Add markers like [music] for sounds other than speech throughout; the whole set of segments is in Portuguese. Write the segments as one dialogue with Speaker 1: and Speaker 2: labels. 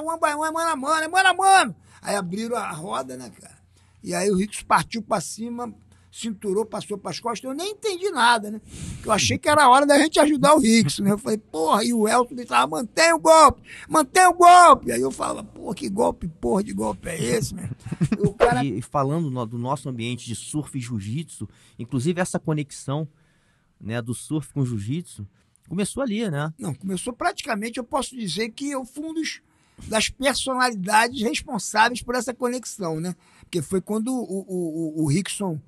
Speaker 1: lá, one by mano a mano, é mano a mano. Aí abriram a roda, né, cara? E aí o Ricos partiu para cima, cinturou, passou para as costas. Eu nem entendi nada, né? Eu achei que era hora da gente ajudar o Ricos, né? Eu falei, porra, e o Elton ele tava, mantém o golpe, mantém o golpe. Aí eu falava, porra, que golpe, porra de golpe é esse, né? E, cara... [laughs] e falando no, do nosso ambiente de surf e jiu-jitsu, inclusive essa conexão né, do surf com jiu-jitsu, começou ali, né? Não, começou praticamente, eu posso dizer que eu fui um dos das personalidades responsáveis por essa conexão, né? Porque foi quando o, o, o, o Rickson.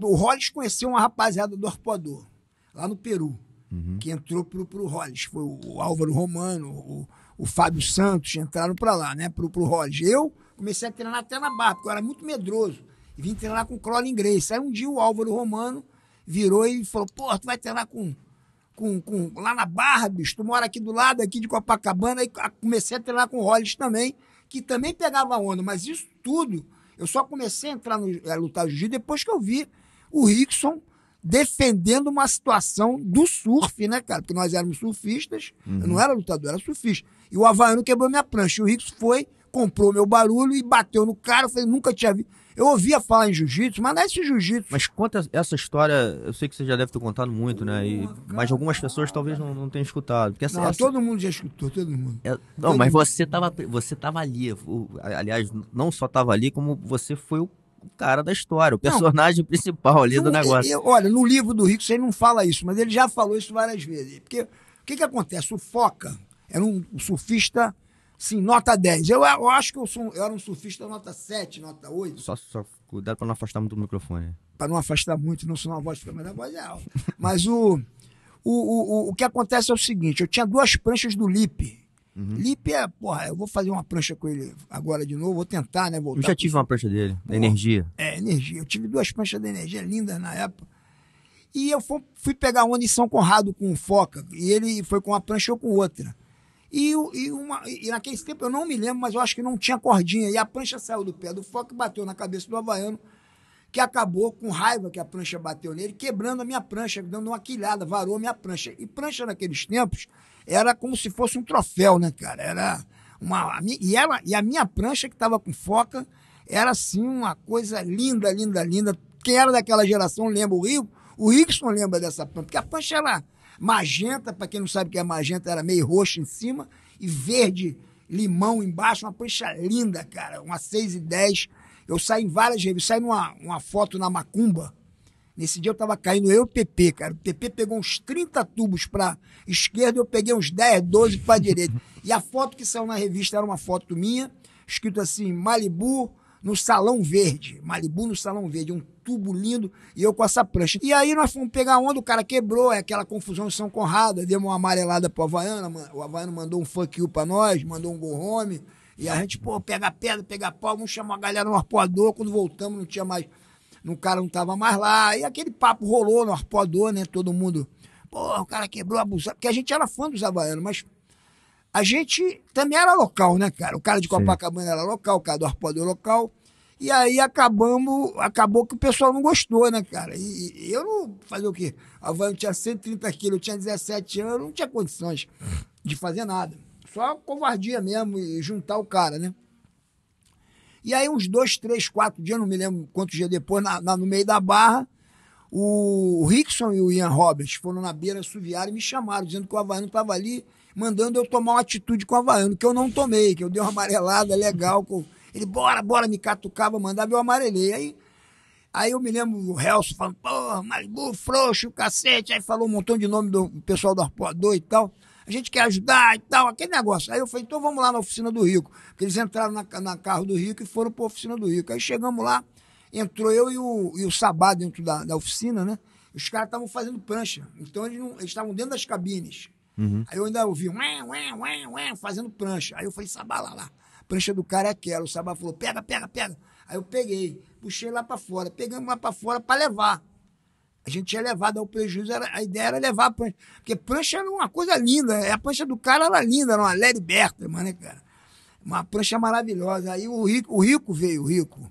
Speaker 1: O Hollis conheceu uma rapaziada do Arpoador, lá no Peru, uhum. que entrou pro, pro Hollis. Foi o Álvaro Romano, o, o Fábio Santos, entraram para lá, né? Pro, pro Hollis. Eu comecei a treinar até na barra, porque eu era muito medroso. E vim treinar com o Crolling Grace. Aí um dia o Álvaro Romano virou e falou: Pô, tu vai treinar com com, com, lá na Barra, bicho. Tu mora aqui do lado, aqui de Copacabana, e comecei a treinar com o Hollis também, que também pegava onda, mas isso tudo, eu só comecei a entrar no, a lutar jiu-jitsu depois que eu vi o Rickson defendendo uma situação do surf, né, cara? Porque nós éramos surfistas, uhum. eu não uhum. era lutador, era surfista. E o Havaiano quebrou minha prancha, e o Rickson foi comprou meu barulho e bateu no cara. Eu falei, nunca tinha visto. Eu ouvia falar em jiu-jitsu, mas não é esse jiu-jitsu. Mas conta essa história, eu sei que você já deve ter contado muito, né? E, mas algumas pessoas talvez não, não tenham escutado. Porque essa, não, essa... todo mundo já escutou, todo mundo. É, não, todo mas mundo. Você, tava, você tava ali. Aliás, não só tava ali, como você foi o cara da história, o personagem não, principal ali do negócio. Eu, olha, no livro do Rico, você não fala isso, mas ele já falou isso várias vezes. Porque o que, que acontece? O Foca era um surfista Sim, nota 10. Eu, eu acho que eu, sou, eu era um surfista nota 7, nota 8. Só, só cuidado para não afastar muito o microfone. Para não afastar muito, não sonar a voz, [laughs] mas a voz é alta. Mas o, o, o, o que acontece é o seguinte: eu tinha duas pranchas do Lipe. Uhum. Lipe é, porra, eu vou fazer uma prancha com ele agora de novo, vou tentar, né? Voltar eu já tive pro... uma prancha dele, da Energia. É, Energia. Eu tive duas pranchas da Energia lindas na época. E eu fui, fui pegar onda em São Conrado com Foca, e ele foi com uma prancha ou com outra. E, e, uma, e naquele tempo eu não me lembro, mas eu acho que não tinha cordinha. E a prancha saiu do pé do foco e bateu na cabeça do Havaiano, que acabou com raiva que a prancha bateu nele, quebrando a minha prancha, dando uma quilhada, varou a minha prancha. E prancha naqueles tempos era como se fosse um troféu, né, cara? Era uma. E, ela, e a minha prancha que estava com foca era assim uma coisa linda, linda, linda. Quem era daquela geração lembra o Rio, o Rickson lembra dessa prancha, porque a prancha era magenta, para quem não sabe o que é magenta, era meio roxo em cima, e verde limão embaixo, uma prancha linda, cara, uma 6 e 10. Eu saí em várias revistas, saí numa uma foto na Macumba. Nesse dia eu tava caindo eu e o PP, cara. O PP pegou uns 30 tubos para esquerda, eu peguei uns 10, 12 para direita. E a foto que saiu na revista era uma foto minha, escrito assim, Malibu, no Salão Verde, Malibu no Salão Verde, um tubo lindo, e eu com essa prancha. E aí nós fomos pegar onda, o cara quebrou, é aquela confusão de São Conrado, deu uma amarelada pro Havaiana, o Havaiano mandou um fuck you pra nós, mandou um go home, e a gente, pô, pega pedra, pega pau, vamos chamar a galera no arpoador, quando voltamos não tinha mais, o cara não tava mais lá, e aquele papo rolou no arpoador, né, todo mundo, pô, o cara quebrou, abusado, porque a gente era fã dos Havaianos, mas a gente também era local, né, cara? O cara de Copacabana Sim. era local, o cara do Arpoador local. E aí acabamos, acabou que o pessoal não gostou, né, cara? E, e eu não fazia o quê? A van tinha 130 quilos, eu tinha 17 anos, não tinha condições de fazer nada. Só covardia mesmo e juntar o cara, né? E aí, uns dois, três, quatro dias, não me lembro quantos dias depois, na, na no meio da barra, o Rickson e o Ian Roberts foram na beira suviária e me chamaram, dizendo que o Havaiano estava ali mandando eu tomar uma atitude com o Havaiano, que eu não tomei, que eu dei uma amarelada legal. Com... Ele, bora, bora, me catucava, mandava, eu amarelei. Aí, aí eu me lembro o Helso falando, porra, mas bu, frouxo, cacete. Aí falou um montão de nome do pessoal do Arpoador e tal. A gente quer ajudar e tal, aquele negócio. Aí eu falei, então vamos lá na oficina do Rico. Porque eles entraram na, na carro do Rico e foram para a oficina do Rico. Aí chegamos lá, entrou eu e o, e o Sabá dentro da, da oficina, né? Os caras estavam fazendo prancha. Então eles estavam dentro das cabines. Uhum. Aí eu ainda ouvi um, fazendo prancha. Aí eu falei, Sabá, lá, lá. prancha do cara é aquela. O Sabá falou, pega, pega, pega. Aí eu peguei, puxei lá para fora. Pegamos lá para fora para levar. A gente tinha levado ao prejuízo, era, a ideia era levar a prancha. Porque prancha era uma coisa linda. Né? A prancha do cara era linda, era uma Lely Bertram, né, cara? Uma prancha maravilhosa. Aí o Rico, o Rico veio, o Rico.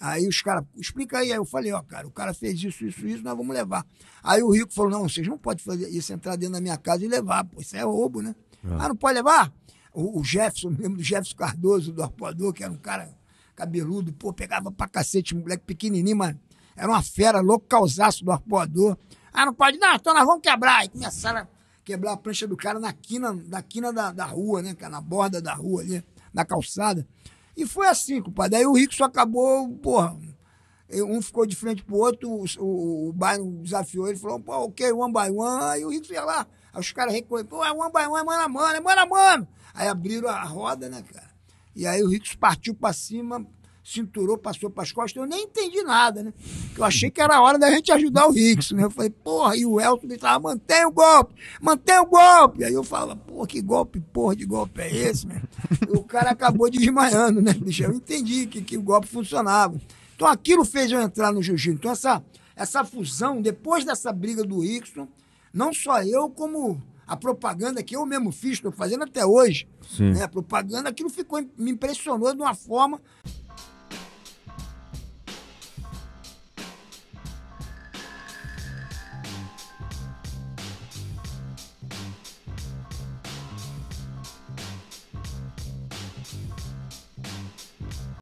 Speaker 1: Aí os caras, explica aí. Aí eu falei, ó, cara, o cara fez isso, isso, isso, nós vamos levar. Aí o Rico falou, não, vocês não podem fazer isso, entrar dentro da minha casa e levar, pô, isso é roubo, né? Ah, ah não pode levar? O, o Jefferson, me lembro do Jefferson Cardoso, do arpoador, que era um cara cabeludo, pô, pegava pra cacete, moleque pequenininho, mas era uma fera, louco causaço do arpoador. Ah, não pode, não, então nós vamos quebrar. Aí começaram a quebrar a prancha do cara na quina, na quina da, da rua, né, cara, na borda da rua ali, na calçada. E foi assim, compadre. Aí o Rico só acabou, porra. Um ficou de frente pro outro, o, o, o desafiou ele, falou, pô, ok, one by one. Aí o Rico ia lá. Aí os caras recolheram, pô, é one by one, é mano a mano, é mano a mano. Aí abriram a roda, né, cara? E aí o Rico partiu pra cima, cinturou, passou para as costas, eu nem entendi nada, né? Eu achei que era hora da gente ajudar o Rickson, né? Eu falei, porra, e o Elton estava, mantém o golpe, mantém o golpe. Aí eu falava, porra, que golpe, porra de golpe é esse, né? o cara acabou desmaiando, né, bicho? Eu entendi que, que o golpe funcionava. Então aquilo fez eu entrar no jiu-jitsu. Então essa, essa fusão, depois dessa briga do Rickson, não só eu, como a propaganda que eu mesmo fiz, estou fazendo até hoje, né? A propaganda, aquilo ficou, me impressionou de uma forma